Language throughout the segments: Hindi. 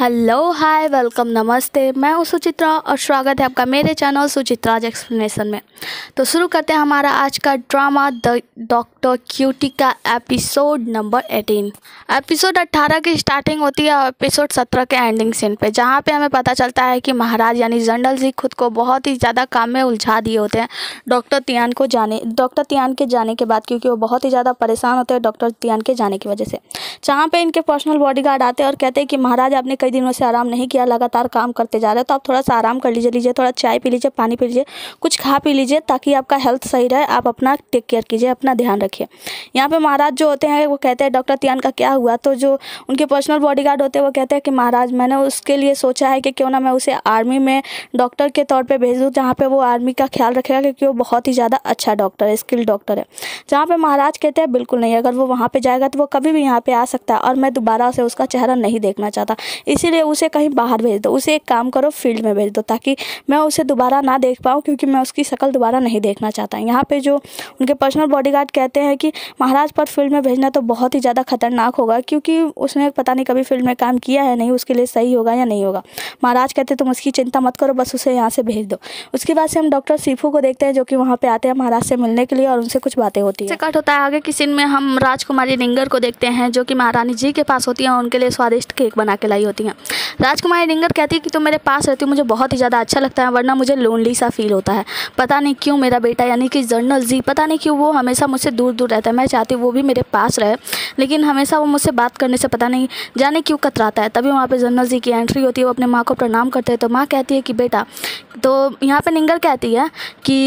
हेलो हाय वेलकम नमस्ते मैं हूँ सुचित्रा और स्वागत है आपका मेरे चैनल सुचित्राज एक्सप्लेनेशन में तो शुरू करते हैं हमारा आज का ड्रामा द डॉक्टर क्यूटी का एपिसोड नंबर एटीन एपिसोड अट्ठारह की स्टार्टिंग होती है और एपिसोड सत्रह के एंडिंग सीन पे जहाँ पे हमें पता चलता है कि महाराज यानी जनरल जी खुद को बहुत ही ज़्यादा काम में उलझा दिए होते हैं डॉक्टर तियान को जाने डॉक्टर तियान के जाने के बाद क्योंकि वो बहुत ही ज़्यादा परेशान होते हैं डॉक्टर तियान के जाने की वजह से जहाँ पर इनके पर्सनल बॉडी आते हैं और कहते हैं कि महाराज आपने कई दिनों से आराम नहीं किया लगातार काम करते जा रहे हो तो आप थोड़ा सा आराम कर लीजिए लीजिए थोड़ा चाय पी लीजिए पानी पी लीजिए कुछ खा पी लीजिए ताकि आपका हेल्थ सही रहे आप अपना टेक केयर कीजिए अपना ध्यान रखिए यहाँ पर महाराज जो होते हैं वो कहते हैं डॉक्टर तियान का क्या हुआ तो जो उनके पर्सनल बॉडी होते हैं वो कहते हैं कि महाराज मैंने उसके लिए सोचा है कि क्यों ना मैं उसे आर्मी में डॉक्टर के तौर पर भेज दूँ जहाँ पर वो आर्मी का ख्याल रखेगा क्योंकि वो बहुत ही ज़्यादा अच्छा डॉक्टर है स्किल डॉक्टर है जहाँ पर महाराज कहते हैं बिल्कुल नहीं अगर वो वहाँ पर जाएगा तो वो कभी भी यहाँ पर आ सकता है और मैं दोबारा से उसका चेहरा नहीं देखना चाहता इसीलिए उसे कहीं बाहर भेज दो उसे एक काम करो फील्ड में भेज दो ताकि मैं उसे दोबारा ना देख पाऊँ क्योंकि मैं उसकी शक्ल दोबारा नहीं देखना चाहता यहाँ पर जो उनके पर्सनल बॉडी कहते हैं कि महाराज पर फील्ड में भेजना तो बहुत ही ज़्यादा खतरनाक होगा क्योंकि उसने पता नहीं कभी फील्ड में काम किया है नहीं उसके लिए सही होगा या नहीं होगा महाराज कहते तुम उसकी चिंता मत करो बस उसे यहाँ से भेज दो उसके बाद से हम डॉक्टर सीफू को देखते हैं जो कि वहाँ पे आते हैं महाराज से मिलने के लिए और उनसे कुछ बातें होती है कट होता है आगे की सीन में हम राजकुमारी निंगर को देखते हैं जो कि महारानी जी के पास होती है उनके लिए स्वादिष्ट केक बना के लाई होती हैं राजकुमारी डिंगर कहती है कि तुम मेरे पास रहती हो मुझे बहुत ही ज़्यादा अच्छा लगता है वरना मुझे लोनली सा फील होता है पता नहीं क्यों मेरा बेटा यानी कि जर्नल जी पता नहीं क्यों वो हमेशा मुझसे दूर दूर रहता है मैं चाहती हूँ वो भी मेरे पास रहे लेकिन हमेशा वो मुझसे बात करने से पता नहीं जाने क्यों कतराता है तभी वहाँ पर जर्नल जी की एंट्री होती है वो अपने माँ को प्रणाम करते हैं तो माँ कहती है कि बेटा तो यहाँ पर निंगर कहती है कि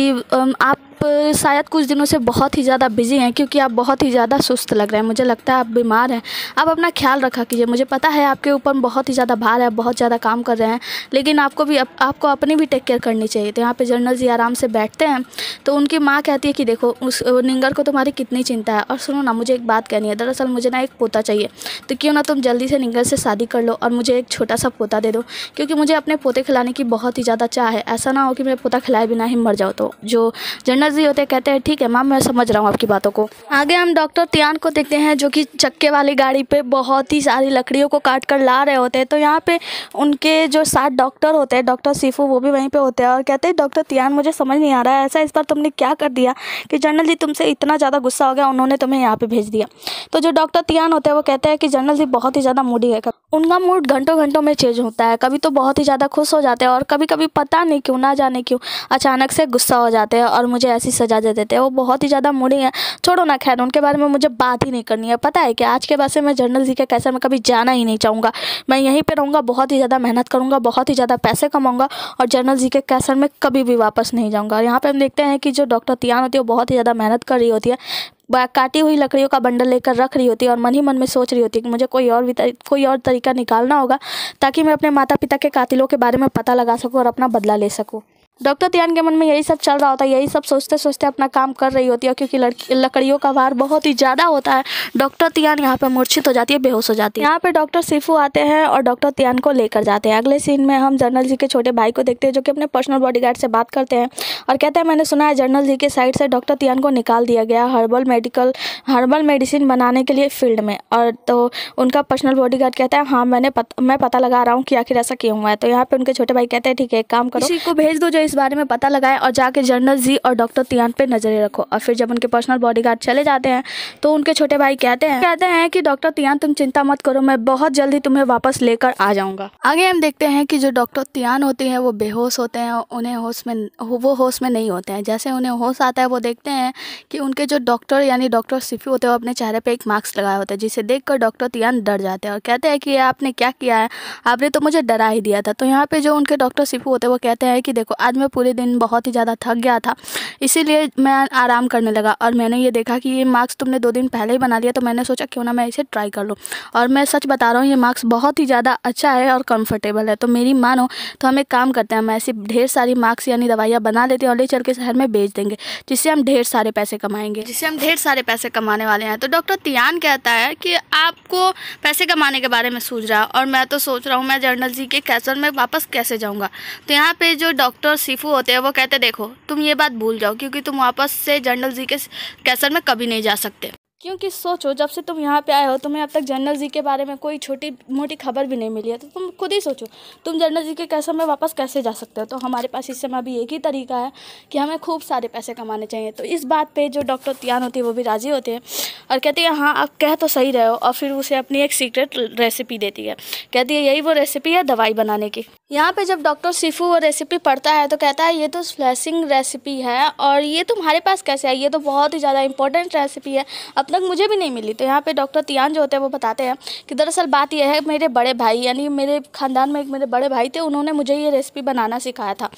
आप आप शायद कुछ दिनों से बहुत ही ज़्यादा बिजी हैं क्योंकि आप बहुत ही ज़्यादा सुस्त लग रहे हैं मुझे लगता है आप बीमार हैं आप अपना ख्याल रखा कीजिए मुझे पता है आपके ऊपर बहुत ही ज़्यादा भार है बहुत ज़्यादा काम कर रहे हैं लेकिन आपको भी आपको अपनी भी टेक केयर करनी चाहिए तो यहाँ पर जनरल जी आराम से बैठते हैं तो उनकी माँ कहती है कि देखो उस निंगर को तुम्हारी कितनी चिंता है और सुनो ना मुझे एक बात कहनी है दरअसल मुझे ना एक पोता चाहिए तो क्यों ना तुम जल्दी से निंगर से शादी कर लो और मुझे एक छोटा सा पोता दे दो क्योंकि मुझे अपने पोते खिलाने की बहुत ही ज़्यादा चाह है ऐसा ना हो कि मेरा पोता खिलाए बिना ही मर जाओ तो जो जनरल फर्जी होते कहते हैं ठीक है मैम मैं समझ रहा हूँ आपकी बातों को आगे हम डॉक्टर तियान को देखते हैं जो कि चक्के वाली गाड़ी पे बहुत ही सारी लकड़ियों को काट कर ला रहे होते हैं तो यहाँ पे उनके जो साथ डॉक्टर होते हैं डॉक्टर सीफू वो भी वहीं पर होते हैं और कहते हैं डॉक्टर तियान मुझे समझ नहीं आ रहा है ऐसा इस बार तुमने क्या कर दिया कि जनरल जी तुमसे इतना ज़्यादा गुस्सा हो गया उन्होंने तुम्हें यहाँ पर भेज दिया तो जो डॉक्टर तियान होते हैं वो कहते हैं कि जनरल जी बहुत ही ज़्यादा मूडी है उनका मूड घंटों घंटों में चेंज होता है कभी तो बहुत ही ज़्यादा खुश हो जाते हैं और कभी कभी पता नहीं क्यों ना जाने क्यों अचानक से गुस्सा हो जाते हैं और मुझे ऐसी सजा दे देते हैं वो बहुत ही ज़्यादा मूडी है छोड़ो ना खैर उनके बारे में मुझे बात ही नहीं करनी है पता है कि आज के बाद से मैं जर्नल जी के कैसे मैं कभी जाना ही नहीं चाहूँगा मैं यहीं पर रहूँगा बहुत ही ज़्यादा मेहनत करूँगा बहुत ही ज़्यादा पैसे कमाऊँगा और जर्नल जी के कैसर में कभी भी वापस नहीं जाऊँगा यहाँ पर हम देखते हैं कि जो डॉक्टर तियान होती है वो बहुत ही ज़्यादा मेहनत कर रही होती है काटी हुई लकड़ियों का बंडल लेकर रख रही होती है और मन ही मन में सोच रही होती है कि मुझे कोई और कोई और तरीका निकालना होगा ताकि मैं अपने माता पिता के कातिलों के बारे में पता लगा सकूँ और अपना बदला ले सकूँ डॉक्टर तियान के मन में यही सब चल रहा होता है यही सब सोचते सोचते अपना काम कर रही होती है क्योंकि लड़की लकड़ियों का भार बहुत ही ज़्यादा होता है डॉक्टर तियान यहाँ पर मूर्छित हो जाती है बेहोश हो जाती है यहाँ पर डॉक्टर सिफू आते हैं और डॉक्टर तियान को लेकर जाते हैं अगले सीन में हम जनरल जी के छोटे भाई को देखते हैं जो कि अपने पर्सनल बॉडी से बात करते हैं और कहते हैं मैंने सुना है जनरल जी के साइड से डॉक्टर तियान को निकाल दिया गया हर्बल मेडिकल हर्बल मेडिसिन बनाने के लिए फील्ड में और तो उनका पर्सनल गार्ड कहता है हाँ मैंने पत, मैं पता लगा रहा हूँ कि आखिर ऐसा क्यों हुआ है तो यहाँ पे उनके छोटे भाई कहते हैं ठीक है काम करो इसी को भेज दो जो इस बारे में पता लगाए और जाके जनरल जी और डॉक्टर तियान पे नज़रें रखो और फिर जब उनके पर्सनल बॉडीगार्ड चले जाते हैं तो उनके छोटे भाई कहते हैं कहते हैं कि डॉक्टर तियान तुम चिंता मत करो मैं बहुत जल्दी तुम्हें वापस लेकर आ जाऊंगा आगे हम देखते हैं कि जो डॉक्टर तियान होती है वो बेहोश होते हैं उन्हें होश में वो होश में नहीं होते हैं जैसे उन्हें होश आता है वो देखते हैं कि उनके जो डॉक्टर यानी डॉक्टर सिफी होते हैं वो अपने चेहरे पर एक मास्क लगाया होते हैं जिसे देखकर डॉक्टर तियान डर जाते हैं और कहते हैं कि आपने क्या किया है आपने तो मुझे डरा ही दिया था तो यहाँ पे जो उनके डॉक्टर सिफू होते हैं वो कहते हैं कि देखो बाद में पूरे दिन बहुत ही ज़्यादा थक गया था इसीलिए मैं आराम करने लगा और मैंने ये देखा कि ये मार्क्स तुमने दो दिन पहले ही बना लिया तो मैंने सोचा क्यों ना मैं इसे ट्राई कर लूँ और मैं सच बता रहा हूँ ये मार्क्स बहुत ही ज़्यादा अच्छा है और कंफर्टेबल है तो मेरी मानो तो हम एक काम करते हैं हम ऐसी ढेर सारी मार्क्स यानी दवाइयाँ बना लेते हैं और ले चल के शहर में बेच देंगे जिससे हम ढेर सारे पैसे कमाएंगे जिससे हम ढेर सारे पैसे कमाने वाले हैं तो डॉक्टर तियान कहता है कि आपको पैसे कमाने के बारे में सूझ रहा और मैं तो सोच रहा हूँ मैं जर्नल जी के कैसल में वापस कैसे जाऊँगा तो यहाँ पे जो डॉक्टर शिफू होते हैं वो कहते देखो तुम ये बात भूल जाओ क्योंकि तुम वापस से जनरल जी के कैसर में कभी नहीं जा सकते क्योंकि सोचो जब से तुम यहाँ पे आए हो तुम्हें अब तक जनरल जी के बारे में कोई छोटी मोटी खबर भी नहीं मिली है तो तुम खुद ही सोचो तुम जनरल जी के कैसे में वापस कैसे जा सकते हो तो हमारे पास इस समय अभी एक ही तरीका है कि हमें खूब सारे पैसे कमाने चाहिए तो इस बात पे जो डॉक्टर तियान होती है वो भी राज़ी होते हैं और कहती है हाँ आप कह तो सही रहे हो और फिर उसे अपनी एक सीक्रेट रेसिपी देती है कहती है यही वो रेसिपी है दवाई बनाने की यहाँ पे जब डॉक्टर सिफू वो रेसिपी पढ़ता है तो कहता है ये तो स्लैसिंग रेसिपी है और ये तुम्हारे पास कैसे आई ये तो बहुत ही ज़्यादा इंपॉर्टेंट रेसिपी है अब तक मुझे भी नहीं मिली तो यहाँ पे डॉक्टर तियान जो होते हैं वो बताते हैं कि दरअसल बात यह है मेरे बड़े भाई यानी मेरे ख़ानदान में एक मेरे बड़े भाई थे उन्होंने मुझे ये रेसिपी बनाना सिखाया था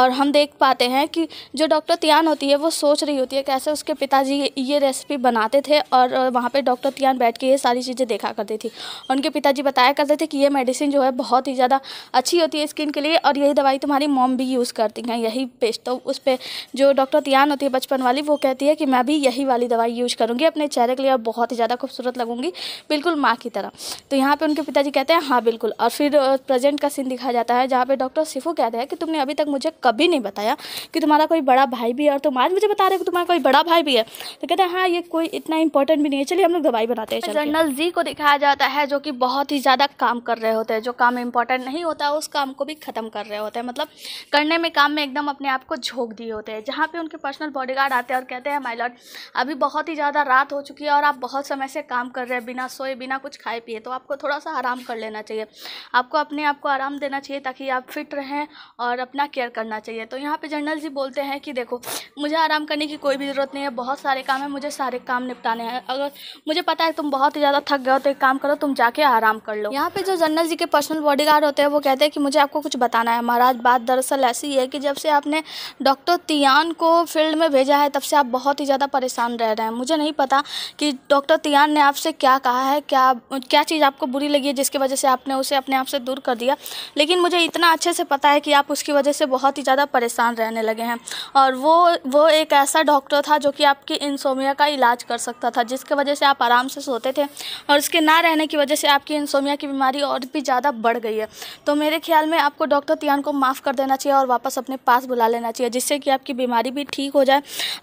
और हम देख पाते हैं कि जो डॉक्टर तियान होती है वो सोच रही होती है कैसे उसके पिताजी ये रेसिपी बनाते थे और वहाँ पर डॉक्टर तियान बैठ के ये सारी चीज़ें देखा करती थी उनके पिताजी बताया करते थे कि ये मेडिसिन जो है बहुत ही ज़्यादा अच्छी होती होती है स्किन के लिए और यही दवाई तुम्हारी मॉम भी यूज़ करती हैं यही पेस्ट तो उस पर जो डॉक्टर तियान होती है बचपन वाली वो कहती है कि मैं भी यही वाली दवाई यूज़ करूँगी अपने चेहरे के लिए और बहुत ही ज़्यादा खूबसूरत लगूंगी बिल्कुल माँ की तरह तो यहाँ पर उनके पिताजी कहते हैं हाँ बिल्कुल और फिर प्रेजेंट का सीन दिखाया जाता है जहाँ पर डॉक्टर शिफू कहते हैं कि तुमने अभी तक मुझे कभी नहीं बताया कि तुम्हारा कोई बड़ा भाई भी है और तुम आज मुझे बता रहे हो कि तुम्हारा कोई बड़ा भाई भी है तो कहते हैं हाँ ये कोई इतना इंपॉर्टेंट भी नहीं है चलिए हम लोग दवाई बनाते हैं जनरल जी को दिखाया जाता है जो कि बहुत ही ज़्यादा काम कर रहे होते हैं जो काम इंपॉर्टेंट नहीं होता उस काम काम को भी ख़त्म कर रहे होते हैं मतलब करने में काम में एकदम अपने आप को झोंक दिए होते हैं जहाँ पे उनके पर्सनल बॉडीगार्ड आते हैं और कहते हैं माई लॉर्ड अभी बहुत ही ज़्यादा रात हो चुकी है और आप बहुत समय से काम कर रहे हैं बिना सोए बिना कुछ खाए पिए तो आपको थोड़ा सा आराम कर लेना चाहिए आपको अपने आप को आराम देना चाहिए ताकि आप फिट रहें और अपना केयर करना चाहिए तो यहाँ पर जनरल जी बोलते हैं कि देखो मुझे आराम करने की कोई भी ज़रूरत नहीं है बहुत सारे काम है मुझे सारे काम निपटाने हैं अगर मुझे पता है तुम बहुत ही ज़्यादा थक गए हो तो एक काम करो तुम जाके आराम कर लो यहाँ पे जो जनरल जी के पर्सनल बॉडीगार्ड होते हैं वो कहते हैं कि मुझे आपको कुछ बताना है महाराज बात दरअसल ऐसी है कि जब से आपने डॉक्टर तियान को फील्ड में भेजा है तब से आप बहुत ही ज़्यादा परेशान रह रहे हैं मुझे नहीं पता कि डॉक्टर तियान ने आपसे क्या कहा है क्या क्या चीज़ आपको बुरी लगी है जिसकी वजह से आपने उसे अपने आप से दूर कर दिया लेकिन मुझे इतना अच्छे से पता है कि आप उसकी वजह से बहुत ही ज़्यादा परेशान रहने लगे हैं और वो वो एक ऐसा डॉक्टर था जो कि आपकी इंसोमिया का इलाज कर सकता था जिसकी वजह से आप आराम से सोते थे और उसके ना रहने की वजह से आपकी इंसोमिया की बीमारी और भी ज़्यादा बढ़ गई है तो मेरे ख्याल ख्याल में आपको डॉक्टर तियान को माफ़ कर देना चाहिए और वापस अपने पास बुला लेना चाहिए जिससे कि आपकी बीमारी भी ठीक हो जाए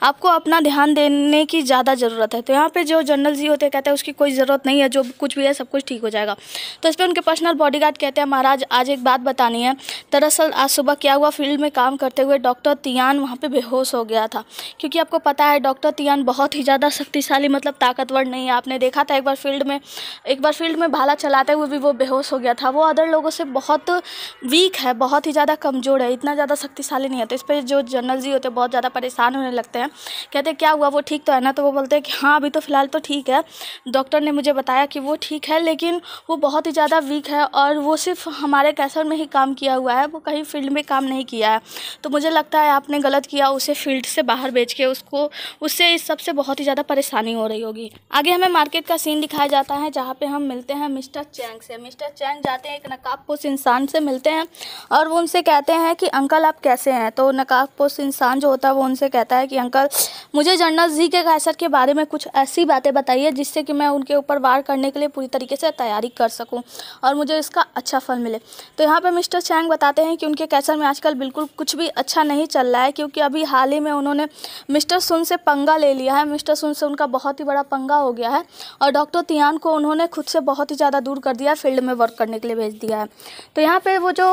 आपको अपना ध्यान देने की ज़्यादा ज़रूरत है तो यहाँ पर जो जनरल जी होते हैं कहते हैं उसकी कोई ज़रूरत नहीं है जो कुछ भी है सब कुछ ठीक हो जाएगा तो इस पर उनके पर्सनल बॉडी कहते हैं महाराज आज एक बात बतानी है दरअसल आज सुबह क्या हुआ फील्ड में काम करते हुए डॉक्टर तियान वहाँ पर बेहोश हो गया था क्योंकि आपको पता है डॉक्टर तियान बहुत ही ज़्यादा शक्तिशाली मतलब ताकतवर नहीं है आपने देखा था एक बार फील्ड में एक बार फील्ड में भाला चलाते हुए भी वो बेहोश हो गया था वो अदर लोगों से बहुत वीक है बहुत ही ज़्यादा कमज़ोर है इतना ज़्यादा शक्तिशाली नहीं है तो इस पर जो जनरल जी होते हैं बहुत ज़्यादा परेशान होने लगते हैं कहते हैं क्या हुआ वो ठीक तो है ना तो वो बोलते हैं कि हाँ अभी तो फ़िलहाल तो ठीक है डॉक्टर ने मुझे बताया कि वो ठीक है लेकिन वो बहुत ही ज़्यादा वीक है और वो सिर्फ हमारे कैसर में ही काम किया हुआ है वो कहीं फील्ड में काम नहीं किया है तो मुझे लगता है आपने गलत किया उसे फील्ड से बाहर बेच के उसको उससे इस सबसे बहुत ही ज़्यादा परेशानी हो रही होगी आगे हमें मार्केट का सीन दिखाया जाता है जहाँ पे हम मिलते हैं मिस्टर चैंग से मिस्टर चैंग जाते हैं एक नकाबपोश इंसान से मिलते हैं और वो उनसे कहते हैं कि अंकल आप कैसे हैं तो नकाबपोश इंसान जो होता है वो उनसे कहता है कि अंकल मुझे जनरल जी के कैसर के बारे में कुछ ऐसी बातें बताइए जिससे कि मैं उनके ऊपर वार करने के लिए पूरी तरीके से तैयारी कर सकूँ और मुझे इसका अच्छा फल मिले तो यहाँ पर मिस्टर चैंग बताते हैं कि उनके कैसर में आजकल बिल्कुल कुछ भी अच्छा नहीं चल रहा है क्योंकि अभी हाल ही में उन्होंने मिस्टर सुन से पंगा ले लिया है मिस्टर सुन से उनका बहुत ही बड़ा पंगा हो गया है और डॉक्टर तियान को उन्होंने खुद से बहुत ही ज़्यादा दूर कर दिया फील्ड में वर्क करने के लिए भेज दिया है तो यहाँ पे वो जो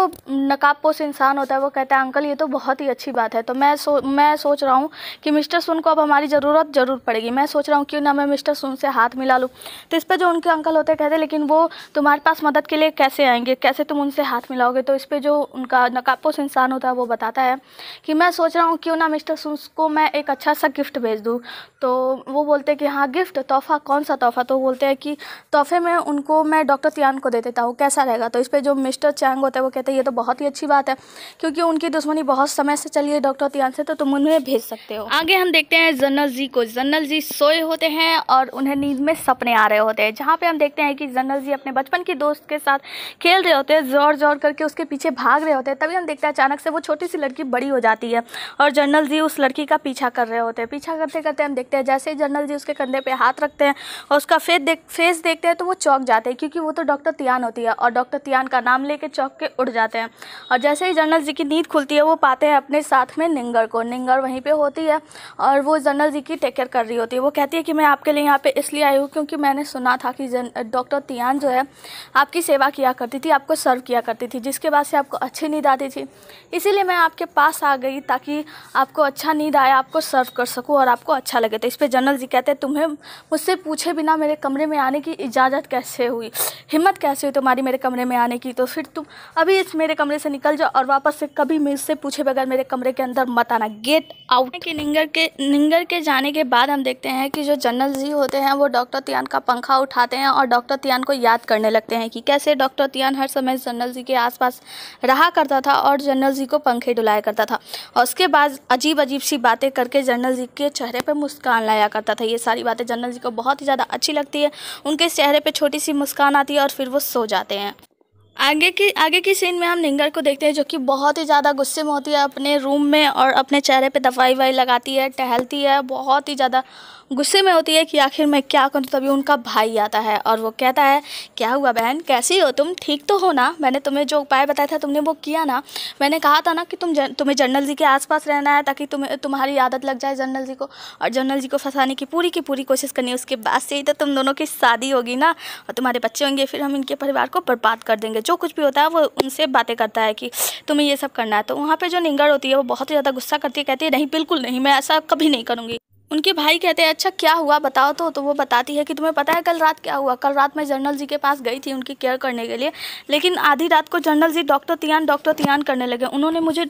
नकाबपोश इंसान होता है वो कहता है अंकल ये तो बहुत ही अच्छी बात है तो मैं सो मैं सोच रहा हूँ कि मिस्टर सुन को अब हमारी ज़रूरत ज़रूर पड़ेगी मैं सोच रहा हूँ क्यों ना मैं मिस्टर सुन से हाथ मिला लूँ तो इस पर जो उनके अंकल होते हैं कहते लेकिन वो तुम्हारे पास मदद के लिए कैसे आएंगे कैसे तुम उनसे हाथ मिलाओगे तो इस पर जो उनका नकाबपोश इंसान होता है वो बताता है कि मैं सोच रहा हूँ क्यों ना मिस्टर सुन को मैं एक अच्छा सा गिफ्ट भेज दूँ तो वो बोलते हैं कि हाँ गिफ्ट तोहफ़ा कौन सा तोहफ़ा तो बोलते हैं कि तोहफे में उनको मैं डॉक्टर त्यान को दे देता हूँ कैसा रहेगा तो इस पर जो मिस्टर चैंग होता है होता है वो कहते हैं ये तो बहुत ही अच्छी बात है क्योंकि उनकी दुश्मनी बहुत समय से चली है डॉक्टर तियान से तो तुम उन्हें भेज सकते हो आगे हम देखते हैं जनरल जी को जनरल जी सोए होते हैं और उन्हें नींद में सपने आ रहे होते हैं जहाँ पर हम देखते हैं कि जनरल जी अपने बचपन के दोस्त के साथ खेल रहे होते हैं जोर जोर करके उसके पीछे भाग रहे होते हैं तभी हम देखते हैं अचानक से वो छोटी सी लड़की बड़ी हो जाती है और जनरल जी उस लड़की का पीछा कर रहे होते हैं पीछा करते करते हम देखते हैं जैसे ही जनरल जी उसके कंधे पे हाथ रखते हैं और उसका फेस देख फेस देखते हैं तो वो चौक जाते हैं क्योंकि वो तो डॉक्टर तियान होती है और डॉक्टर तियान का नाम लेके चौक के में उड़ जाते हैं और जैसे ही जनरल जी की नींद खुलती है वो पाते हैं अपने साथ में निंगर को निंगर वहीं पर होती है और वो जनरल जी की टेक केयर कर रही होती है वो कहती है कि मैं आपके लिए यहाँ पर इसलिए आई हूँ क्योंकि मैंने सुना था कि डॉक्टर तियान जो है आपकी सेवा किया करती थी आपको सर्व किया करती थी जिसके बाद से आपको अच्छी नींद आती थी इसीलिए मैं आपके पास आ गई ताकि आपको अच्छा नींद आए आपको सर्व कर सकूँ और आपको अच्छा लगे तो इस पर जनरल जी कहते हैं तुम्हें मुझसे पूछे बिना मेरे कमरे में आने की इजाज़त कैसे हुई हिम्मत कैसे हुई तुम्हारी मेरे कमरे में आने की तो फिर तुम अभी इस मेरे कमरे से निकल जाओ और वापस से कभी मुझसे पूछे बगैर मेरे कमरे के अंदर मत आना गेट आउट के निंगर के निंगर के जाने के बाद हम देखते हैं कि जो जनरल जी होते हैं वो डॉक्टर तियान का पंखा उठाते हैं और डॉक्टर तियान को याद करने लगते हैं कि कैसे डॉक्टर तियान हर समय जनरल जी के आसपास रहा करता था और जनरल जी को पंखे डुलाया करता था और उसके बाद अजीब अजीब सी बातें करके जनरल जी के चेहरे पर मुस्कान लाया करता था ये सारी बातें जनरल जी को बहुत ही ज़्यादा अच्छी लगती है उनके चेहरे पर छोटी सी मुस्कान आती है और फिर वो सो जाते हैं आगे की आगे की सीन में हम निंगर को देखते हैं जो कि बहुत ही ज़्यादा गुस्से में होती है अपने रूम में और अपने चेहरे पे दवाई वाई लगाती है टहलती है बहुत ही ज़्यादा गुस्से में होती है कि आखिर मैं क्या करूँ तभी उनका भाई आता है और वो कहता है क्या हुआ बहन कैसी हो तुम ठीक तो हो ना मैंने तुम्हें जो उपाय बताया था तुमने वो किया ना मैंने कहा था ना कि तुम जन, तुम्हें जनरल जी के आसपास रहना है ताकि तुम्हें तुम्हारी आदत लग जाए जनरल जी को और जनरल जी को फंसाने की पूरी की पूरी कोशिश करनी है उसके बाद से ही तो तुम दोनों की शादी होगी ना और तुम्हारे बच्चे होंगे फिर हम इनके परिवार को बर्बाद कर देंगे जो कुछ भी होता है वो उनसे बातें करता है कि तुम्हें ये सब करना है तो वहाँ पर जो निंगड़ होती है वो बहुत ही ज़्यादा गुस्सा करती है कहती है नहीं बिल्कुल नहीं मैं ऐसा कभी नहीं करूँगी उनके भाई कहते हैं अच्छा क्या हुआ बताओ तो तो वो बताती है कि तुम्हें पता है कल रात क्या हुआ कल रात मैं जनरल जी के पास गई थी उनकी केयर करने के लिए लेकिन आधी रात को जनरल जी डॉक्टर तियान डॉक्टर तियान करने लगे उन्होंने मुझे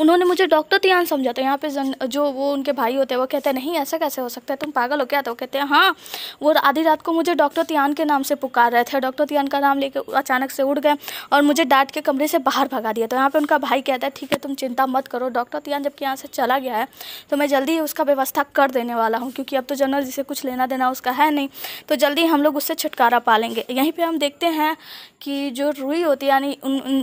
उन्होंने मुझे डॉक्टर तियान समझा तो यहाँ पे जन जो वो उनके भाई होते हैं वो कहते हैं नहीं ऐसा कैसे हो सकता है तुम पागल हो क्या तो कहते हैं हाँ वो आधी रात को मुझे डॉक्टर तियान के नाम से पुकार रहे थे डॉक्टर तियान का नाम लेकर अचानक से उड़ गए और मुझे डांट के कमरे से बाहर भगा दिया तो यहाँ पर उनका भाई कहता है ठीक है तुम चिंता मत करो डॉक्टर तियान जबकि यहाँ से चला गया है तो मैं जल्दी ही उसका व्यवस्था कर दें देने वाला हूँ क्योंकि अब तो जनरल जिसे कुछ लेना देना उसका है नहीं तो जल्दी हम लोग उससे छुटकारा पा लेंगे यहीं पर हम देखते हैं कि जो रुई होती है यानी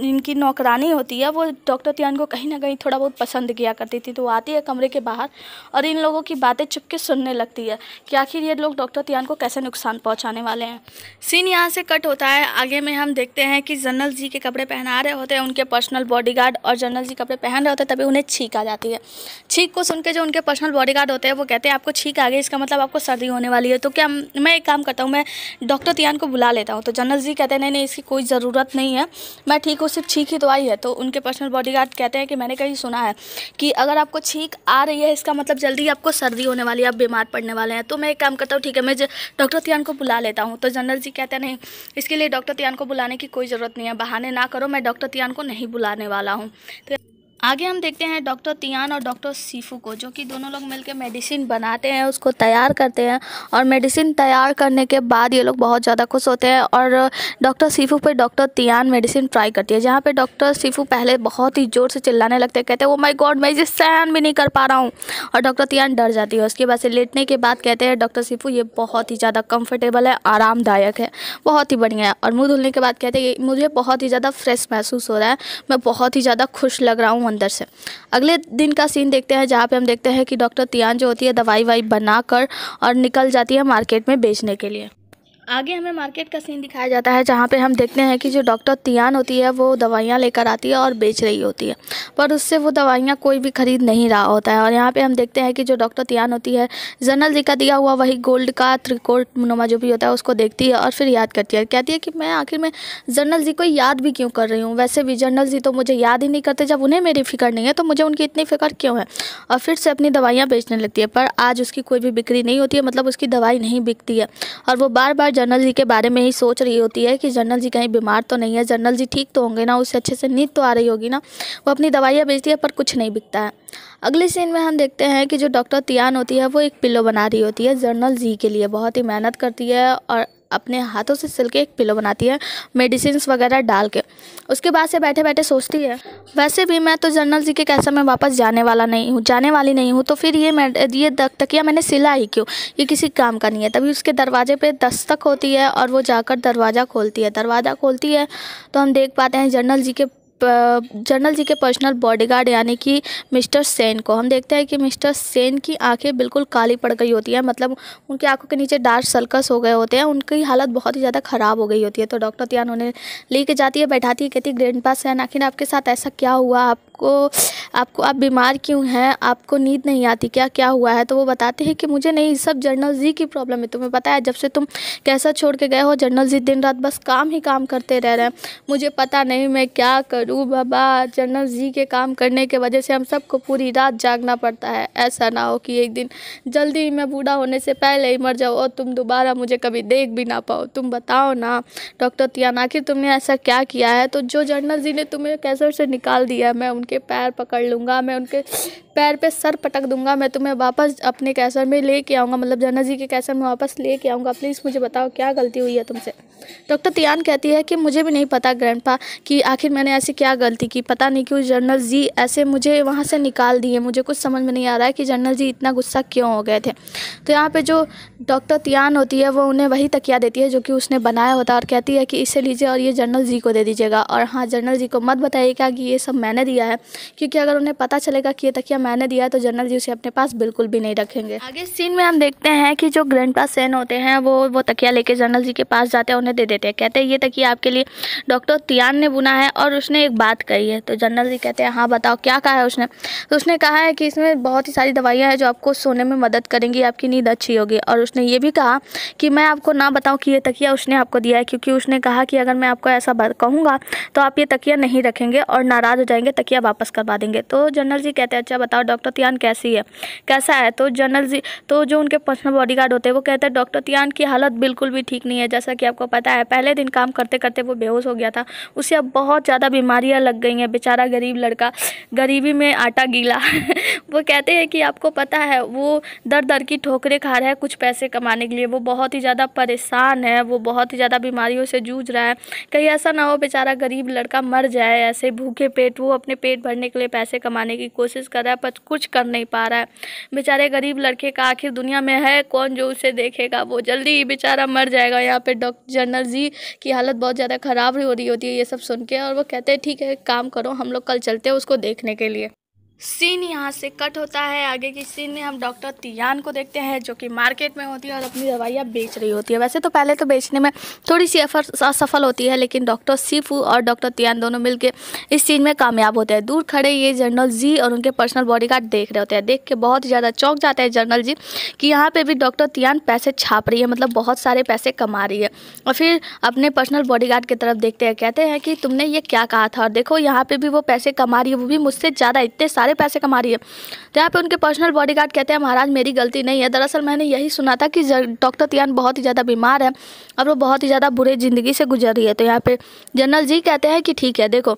इनकी नौकरानी होती है वो डॉक्टर त्यान को कहीं ना कहीं थोड़ा बहुत पसंद किया करती थी तो आती है कमरे के बाहर और इन लोगों की बातें चुपके सुनने लगती है कि आखिर ये लोग डॉक्टर त्यान को कैसे नुकसान पहुँचाने वाले हैं सीन यहाँ से कट होता है आगे में हम देखते हैं कि जनरल जी के कपड़े पहना रहे होते हैं उनके पर्सनल बॉडीगार्ड और जनरल जी कपड़े पहन रहे होते हैं तभी उन्हें छींक आ जाती है छींक को सुन के जो उनके पर्सनल बॉडीगार्ड होते हैं वो कहते हैं आपको छींक आ गई इसका मतलब आपको सर्दी होने वाली है तो क्या मैं एक काम करता हूँ मैं डॉक्टर तियान को बुला लेता हूँ तो जनरल जी कहते हैं नहीं नहीं इसकी कोई ज़रूरत नहीं है मैं ठीक हूँ सिर्फ छींक ही तो आई है तो उनके पर्सनल बॉडी कहते हैं कि मैंने कहीं सुना है कि अगर आपको छींक आ रही है इसका मतलब जल्दी आपको सर्दी होने वाली है आप बीमार पड़ने वाले हैं तो मैं एक काम करता हूँ ठीक है मैं डॉक्टर तियान को बुला लेता हूँ तो जनरल जी कहते हैं नहीं इसके लिए डॉक्टर तियान को बुलाने की कोई ज़रूरत नहीं है बहाने ना करो मैं डॉक्टर तियान को नहीं बुलाने वाला हूँ तो आगे हम देखते हैं डॉक्टर तियान और डॉक्टर सीफू को जो कि दोनों लोग मिलकर मेडिसिन बनाते हैं उसको तैयार करते हैं और मेडिसिन तैयार करने के बाद ये लोग बहुत ज़्यादा खुश होते हैं और डॉक्टर सीफू पे डॉक्टर तियान मेडिसिन ट्राई करती है जहाँ पे डॉक्टर सीफू पहले बहुत ही ज़ोर से चिल्लाने लगते हैं कहते हैं वो माई गॉड मैं इसे सहन भी नहीं कर पा रहा हूँ और डॉक्टर तियान डर जाती है उसके बाद से लेटने के बाद कहते हैं डॉक्टर सीफू ये बहुत ही ज़्यादा कम्फर्टेबल है आरामदायक है बहुत ही बढ़िया है और मुँह धुलने के बाद कहते हैं मुझे बहुत ही ज़्यादा फ्रेश महसूस हो रहा है मैं बहुत ही ज़्यादा खुश लग रहा हूँ अंदर से अगले दिन का सीन देखते हैं जहाँ पे हम देखते हैं कि डॉक्टर तियान जो होती है दवाई वाई बनाकर और निकल जाती है मार्केट में बेचने के लिए आगे हमें मार्केट का सीन दिखाया जाता है जहाँ पे हम देखते हैं कि जो डॉक्टर तियान होती है वो दवाइयाँ लेकर आती है और बेच रही होती है पर उससे वो दवाइयाँ कोई भी ख़रीद नहीं रहा होता है और यहाँ पे हम देखते हैं कि जो डॉक्टर तियान होती है जनरल जी का दिया हुआ वही गोल्ड का त्रिकोट नुमा जो भी होता है उसको देखती है और फिर याद करती है कहती है कि मैं आखिर में जनरल जी को याद भी क्यों कर रही हूँ वैसे भी जनरल जी तो मुझे याद ही नहीं करते जब उन्हें मेरी फ़िक्र नहीं है तो मुझे उनकी इतनी फ़िक्र क्यों है और फिर से अपनी दवाइयाँ बेचने लगती है पर आज उसकी कोई भी बिक्री नहीं होती है मतलब उसकी दवाई नहीं बिकती है और वो बार बार जनरल जी के बारे में ही सोच रही होती है कि जनरल जी कहीं बीमार तो नहीं है जनरल जी ठीक तो होंगे ना उसे अच्छे से नींद तो आ रही होगी ना वो अपनी दवाइयाँ बेचती है पर कुछ नहीं बिकता है अगले सीन में हम देखते हैं कि जो डॉक्टर तियान होती है वो एक पिल्लो बना रही होती है जनरल जी के लिए बहुत ही मेहनत करती है और अपने हाथों से सिल के एक पिलो बनाती है मेडिसिन वगैरह डाल के उसके बाद से बैठे बैठे सोचती है वैसे भी मैं तो जनरल जी के कैसा मैं वापस जाने वाला नहीं हूँ जाने वाली नहीं हूँ तो फिर ये ये तकिया मैंने सिला ही क्यों ये किसी काम का नहीं है तभी उसके दरवाजे पर दस्तक होती है और वो जाकर दरवाज़ा खोलती है दरवाज़ा खोलती है तो हम देख पाते हैं जनरल जी के जनरल जी के पर्सनल बॉडीगार्ड यानी कि मिस्टर सेन को हम देखते हैं कि मिस्टर सेन की आंखें बिल्कुल काली पड़ गई होती हैं मतलब उनकी आंखों के नीचे डार्क सर्कस हो गए होते हैं उनकी हालत बहुत ही ज़्यादा ख़राब हो गई होती है तो डॉक्टर तियान उन्हें लेके जाती है बैठाती है कहती है ग्रैंड पास सैन आखिर आपके साथ ऐसा क्या हुआ आपको आपको आप बीमार क्यों हैं आपको नींद नहीं आती क्या क्या हुआ है तो वो बताते हैं कि मुझे नहीं सब जनरल जी की प्रॉब्लम है तुम्हें पता है जब से तुम कैसा छोड़ के गए हो जनरल जी दिन रात बस काम ही काम करते रह रहे हैं मुझे पता नहीं मैं क्या करूँ मरहूम बाबा जनरल जी के काम करने के वजह से हम सबको पूरी रात जागना पड़ता है ऐसा ना हो कि एक दिन जल्दी ही मैं बूढ़ा होने से पहले ही मर जाओ और तुम दोबारा मुझे कभी देख भी ना पाओ तुम बताओ ना डॉक्टर तियान आखिर तुमने ऐसा क्या किया है तो जो जनरल जी ने तुम्हें कैसर से निकाल दिया मैं उनके पैर पकड़ लूँगा मैं उनके पैर पे सर पटक दूंगा मैं तुम्हें वापस अपने कैसर में ले के आऊँगा मतलब जन्नत जी के कैसर में वापस ले के आऊँगा प्लीज़ मुझे बताओ क्या गलती हुई है तुमसे डॉक्टर तियान कहती है कि मुझे भी नहीं पता ग्रैंडपा कि आखिर मैंने ऐसी क्या गलती की पता नहीं क्यों जनरल जी ऐसे मुझे वहाँ से निकाल दिए मुझे कुछ समझ में नहीं आ रहा है कि जनरल जी इतना गुस्सा क्यों हो गए थे तो यहाँ पे जो डॉक्टर तियान होती है वो उन्हें वही तकिया देती है जो कि उसने बनाया होता है और कहती है कि इसे लीजिए और ये जनरल जी को दे दीजिएगा और हाँ जनरल जी को मत बताइएगा कि ये सब मैंने दिया है क्योंकि अगर उन्हें पता चलेगा कि ये तकिया मैंने दिया है तो जनरल जी उसे अपने पास बिल्कुल भी नहीं रखेंगे आगे सीन में हम देखते हैं कि जो ग्रैंड पास सेन होते हैं वो वो तकिया लेके जनरल जी के पास जाते हैं उन्हें दे देते हैं कहते हैं ये तकिया आपके लिए डॉक्टर तियान ने बुना है और उसने एक बात कही है तो जनरल जी कहते हैं हाँ बताओ क्या कहा है उसने तो उसने कहा है कि इसमें बहुत ही सारी दवाइयाँ हैं जो आपको सोने में मदद करेंगी आपकी नींद अच्छी होगी और उसने ये भी कहा कि मैं आपको ना बताऊँ कि ये तकिया उसने आपको दिया है क्योंकि उसने कहा कि अगर मैं आपको ऐसा कहूँगा तो आप ये तकिया नहीं रखेंगे और नाराज़ हो जाएंगे तकिया वापस करवा देंगे तो जनरल जी कहते हैं अच्छा बताओ डॉक्टर तियान कैसी है कैसा है तो जनरल जी तो जो उनके पर्सनल बॉडी होते हैं वो कहते हैं डॉक्टर तियान की हालत बिल्कुल भी ठीक नहीं है जैसा कि आपको पता है पहले दिन काम करते करते वो बेहोश हो गया था उसे अब बहुत ज़्यादा बीमार बीमारियां लग गई हैं बेचारा गरीब लड़का गरीबी में आटा गीला वो कहते हैं कि आपको पता है वो दर दर की ठोकरें खा रहा है कुछ पैसे कमाने के लिए वो बहुत ही ज़्यादा परेशान है वो बहुत ही ज़्यादा बीमारियों से जूझ रहा है कहीं ऐसा ना हो बेचारा गरीब लड़का मर जाए ऐसे भूखे पेट वो अपने पेट भरने के लिए पैसे कमाने की कोशिश कर रहा है पर कुछ कर नहीं पा रहा है बेचारे गरीब लड़के का आखिर दुनिया में है कौन जो उसे देखेगा वो जल्दी ही बेचारा मर जाएगा यहाँ पे डॉक्टर जनरल जी की हालत बहुत ज़्यादा ख़राब हो रही होती है ये सब सुन के और वो कहते हैं ठीक है काम करो हम लोग कल चलते हैं उसको देखने के लिए सीन यहाँ से कट होता है आगे की सीन में हम डॉक्टर तियान को देखते हैं जो कि मार्केट में होती है और अपनी दवाइयाँ बेच रही होती है वैसे तो पहले तो बेचने में थोड़ी सी असफल होती है लेकिन डॉक्टर सीफू और डॉक्टर तियान दोनों मिलकर इस सीन में कामयाब होते हैं दूर खड़े ये जनरल जी और उनके पर्सनल बॉडी देख रहे होते हैं देख के बहुत ज़्यादा चौंक जाता है जनरल जी कि यहाँ पर भी डॉक्टर तियान पैसे छाप रही है मतलब बहुत सारे पैसे कमा रही है और फिर अपने पर्सनल बॉडी की तरफ देखते हैं कहते हैं कि तुमने ये क्या कहा था और देखो यहाँ पर भी वो पैसे कमा रही है वो भी मुझसे ज़्यादा इतने सारे सारे पैसे कमा रही है तो यहाँ पे उनके पर्सनल बॉडीगार्ड कहते हैं महाराज मेरी गलती नहीं है दरअसल मैंने यही सुना था कि डॉक्टर तियान बहुत ही ज़्यादा बीमार है और वो बहुत ही ज़्यादा बुरे ज़िंदगी से गुजर रही है तो यहाँ पे जनरल जी कहते हैं कि ठीक है देखो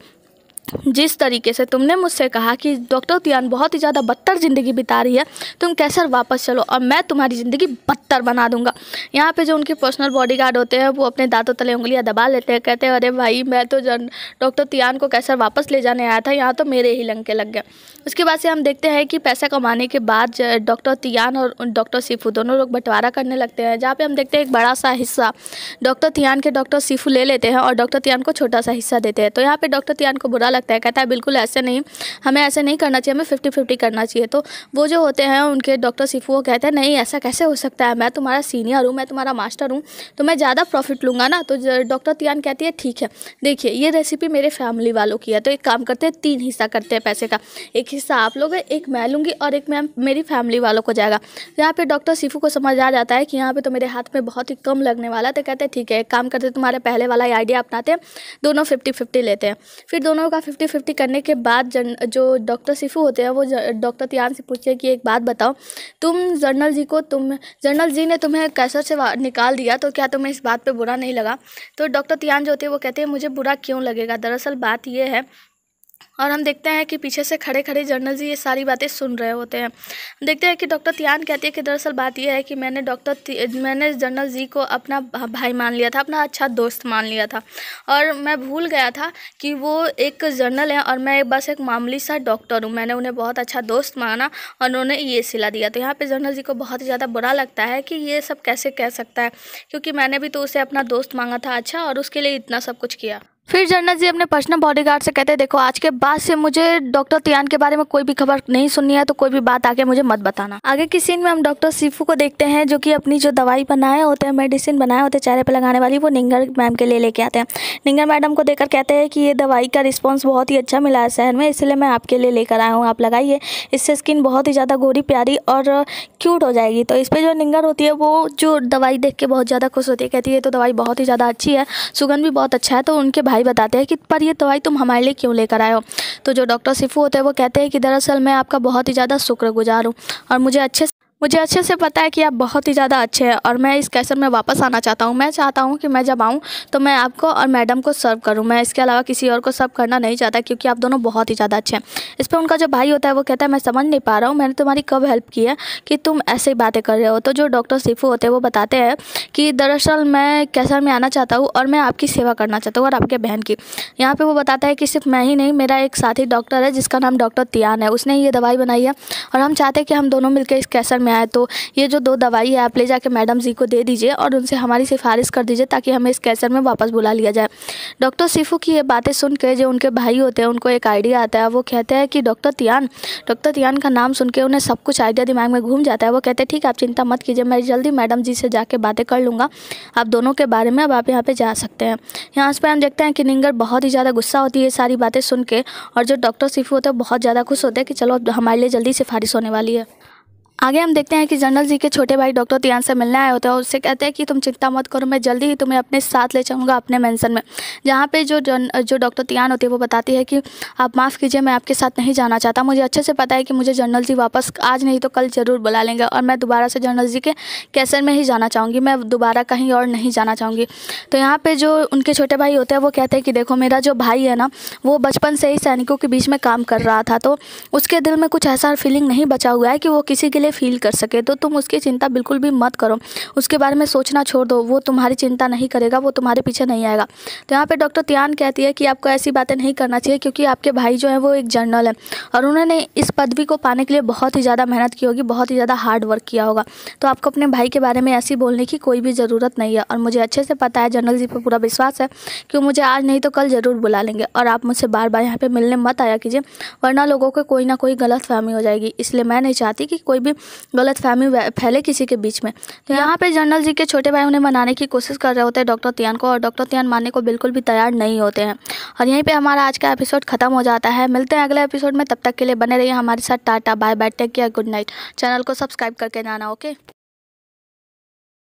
जिस तरीके से तुमने मुझसे कहा कि डॉक्टर तियान बहुत ही ज़्यादा बदतर ज़िंदगी बिता रही है तुम कैसे वापस चलो और मैं तुम्हारी ज़िंदगी बदतर बना दूंगा यहाँ पे जो उनके पर्सनल बॉडीगार्ड होते हैं वो अपने दांतों तले उंगलियाँ दबा लेते हैं कहते हैं अरे भाई मैं तो जन डॉक्टर तियान को कैसे वापस ले जाने आया था यहाँ तो मेरे ही लंके लग गए उसके बाद से हम देखते हैं कि पैसा कमाने के बाद डॉक्टर तियान और डॉक्टर सीफू दोनों लोग बंटवारा करने लगते हैं जहाँ पर हम देखते हैं एक बड़ा सा हिस्सा डॉक्टर तियान के डॉक्टर सीफू ले लेते हैं और डॉक्टर तियान को छोटा सा हिस्सा देते हैं तो यहाँ पर डॉक्टर तियान को बुरा लगता है कहता है बिल्कुल ऐसे नहीं हमें ऐसे नहीं करना चाहिए हमें फिफ्टी फिफ्टी करना चाहिए तो वो जो होते हैं उनके डॉक्टर सिफू वो कहते हैं नहीं ऐसा कैसे हो सकता है मैं तुम्हारा सीनियर हूँ मैं तुम्हारा मास्टर हूँ तो मैं ज़्यादा प्रॉफिट लूँगा ना तो डॉक्टर तियान कहती है ठीक है देखिए ये रेसिपी मेरे फैमिली वालों की है तो एक काम करते हैं तीन हिस्सा करते हैं पैसे का एक हिस्सा आप लोग एक मैं लूँगी और एक मैम मेरी फैमिली वालों को जाएगा तो यहाँ पे डॉक्टर सिफू को समझ आ जाता है कि यहाँ पर तो मेरे हाथ में बहुत ही कम लगने वाला तो कहते हैं ठीक है एक काम करते तुम्हारे पहले वाला आइडिया अपनाते हैं दोनों फिफ्टी फिफ्टी लेते हैं फिर दोनों का फिफ्टी फिफ्टी करने के बाद जन जो डॉक्टर शिफू होते हैं वो डॉक्टर तियान से पूछते हैं कि एक बात बताओ तुम जर्नल जी को तुम जर्नल जी ने तुम्हें कैसर से निकाल दिया तो क्या तुम्हें इस बात पर बुरा नहीं लगा तो डॉक्टर तियान जो होते हैं वो कहते हैं मुझे बुरा क्यों लगेगा दरअसल बात यह है और हम देखते हैं कि पीछे से खड़े खड़े जर्नल जी ये सारी बातें सुन रहे होते हैं देखते हैं कि डॉक्टर तियान कहती है कि दरअसल बात यह है कि मैंने डॉक्टर मैंने जर्नल जी को अपना भाई मान लिया था अपना अच्छा दोस्त मान लिया था और मैं भूल गया था कि वो एक जर्नल है और मैं बस एक मामूली सा डॉक्टर हूँ मैंने उन्हें बहुत अच्छा दोस्त माना और उन्होंने ये सिला दिया तो यहाँ पर जर्नल जी को बहुत ही ज़्यादा बुरा लगता है कि ये सब कैसे कह सकता है क्योंकि मैंने भी तो उसे अपना दोस्त मांगा था अच्छा और उसके लिए इतना सब कुछ किया फिर जर्नल जी अपने पर्सनल बॉडीगार्ड से कहते हैं देखो आज के बाद से मुझे डॉक्टर तियान के बारे में कोई भी खबर नहीं सुननी है तो कोई भी बात आके मुझे मत बताना आगे की सीन में हम डॉक्टर सिफू को देखते हैं जो कि अपनी जो दवाई बनाए होते हैं मेडिसिन बनाए होते हैं चेहरे पर लगाने वाली वो निंगर मैम के लिए लेके आते हैं निंगर मैडम को देखकर कहते हैं कि ये दवाई का रिस्पॉन्स बहुत ही अच्छा मिला है शहर में इसलिए मैं आपके लिए लेकर आया हूँ आप लगाइए इससे स्किन बहुत ही ज़्यादा गोरी प्यारी और क्यूट हो जाएगी तो इस पर जो निंगर होती है वो जो दवाई देख के बहुत ज़्यादा खुश होती है कहती है तो दवाई बहुत ही ज़्यादा अच्छी है सुगंध भी बहुत अच्छा है तो उनके भाई बताते हैं कि पर ये दवाई तो तुम हमारे लिए क्यों लेकर आए हो तो जो डॉक्टर सिफू होते हैं वो कहते हैं कि दरअसल मैं आपका बहुत ही ज़्यादा शुक्रगुजार हूँ और मुझे अच्छे मुझे अच्छे से पता है कि आप बहुत ही ज़्यादा अच्छे हैं और मैं इस कैसर में वापस आना चाहता हूँ मैं चाहता हूँ कि मैं जब आऊँ तो मैं आपको और मैडम को सर्व करूँ मैं इसके अलावा किसी और को सर्व करना नहीं चाहता क्योंकि आप दोनों बहुत ही ज़्यादा अच्छे हैं इस पर उनका जो भाई होता है वो कहता है मैं समझ नहीं पा रहा हूँ मैंने तुम्हारी कब हेल्प की है कि तुम ऐसे ही बातें कर रहे हो तो जो डॉक्टर सिफू होते हैं वो बताते हैं कि दरअसल मैं कैसर में आना चाहता हूँ और मैं आपकी सेवा करना चाहता हूँ और आपके बहन की यहाँ पर वो बताता है कि सिर्फ मैं ही नहीं मेरा एक साथी डॉक्टर है जिसका नाम डॉक्टर तियान है उसने ये दवाई बनाई है और हम चाहते हैं कि हम दोनों मिलकर इस कैसर में आए तो ये जो दो दवाई है आप ले जाके मैडम जी को दे दीजिए और उनसे हमारी सिफारिश कर दीजिए ताकि हमें इस कैंसर में वापस बुला लिया जाए डॉक्टर सिफू की ये बातें सुन के जो उनके भाई होते हैं उनको एक आइडिया आता है वो कहते हैं कि डॉक्टर तियान डॉक्टर तियान का नाम सुन के उन्हें सब कुछ आइडिया दिमाग में घूम जाता है वो कहते हैं ठीक आप चिंता मत कीजिए मैं जल्दी मैडम जी से जाके बातें कर लूँगा आप दोनों के बारे में अब आप यहाँ पर जा सकते हैं यहाँ पर हम देखते हैं कि निंगर बहुत ही ज़्यादा गुस्सा होती है ये सारी बातें सुन के और जो डॉक्टर सिफू होते हैं बहुत ज़्यादा खुश होते हैं कि चलो अब हमारे लिए जल्दी सिफारिश होने वाली है आगे हम देखते हैं कि जनरल जी के छोटे भाई डॉक्टर तियान से मिलने आए होते हैं और उससे कहते हैं कि तुम चिंता मत करो मैं जल्दी ही तुम्हें अपने साथ ले चलूँगा अपने मैंसन में जहाँ पे जो जन जो डॉक्टर तियान होती है वो बताती है कि आप माफ़ कीजिए मैं आपके साथ नहीं जाना चाहता मुझे अच्छे से पता है कि मुझे जनरल जी वापस आज नहीं तो कल ज़रूर बुला लेंगे और मैं दोबारा से जनरल जी के कैसर में ही जाना चाहूँगी मैं दोबारा कहीं और नहीं जाना चाहूँगी तो यहाँ पर जो उनके छोटे भाई होते हैं वो कहते हैं कि देखो मेरा जो भाई है ना वो बचपन से ही सैनिकों के बीच में काम कर रहा था तो उसके दिल में कुछ ऐसा फीलिंग नहीं बचा हुआ है कि वो किसी के लिए फील कर सके तो तुम उसकी चिंता बिल्कुल भी मत करो उसके बारे में सोचना छोड़ दो वो तुम्हारी चिंता नहीं करेगा वो तुम्हारे पीछे नहीं आएगा तो यहाँ पर डॉक्टर त्यान कहती है कि आपको ऐसी बातें नहीं करना चाहिए क्योंकि आपके भाई जो है वो एक जर्नल है और उन्होंने इस पदवी को पाने के लिए बहुत ही ज़्यादा मेहनत की होगी बहुत ही ज़्यादा हार्ड वर्क किया होगा तो आपको अपने भाई के बारे में ऐसी बोलने की कोई भी ज़रूरत नहीं है और मुझे अच्छे से पता है जनरल जी पर पूरा विश्वास है कि मुझे आज नहीं तो कल ज़रूर बुला लेंगे और आप मुझसे बार बार यहाँ पर मिलने मत आया कीजिए वरना लोगों को कोई ना कोई गलत फहमी हो जाएगी इसलिए मैं नहीं चाहती कि कोई भी गलत फहमी फैले किसी के बीच में तो यहाँ पे जनरल जी के छोटे भाई उन्हें मनाने की कोशिश कर रहे होते हैं डॉक्टर तियान को और डॉक्टर तियान मानने को बिल्कुल भी तैयार नहीं होते हैं और यहीं पर हमारा आज का एपिसोड खत्म हो जाता है मिलते हैं अगले एपिसोड में तब तक के लिए बने रहिए हमारे साथ tata bye bye take care good night channel को सब्सक्राइब करके जाना ओके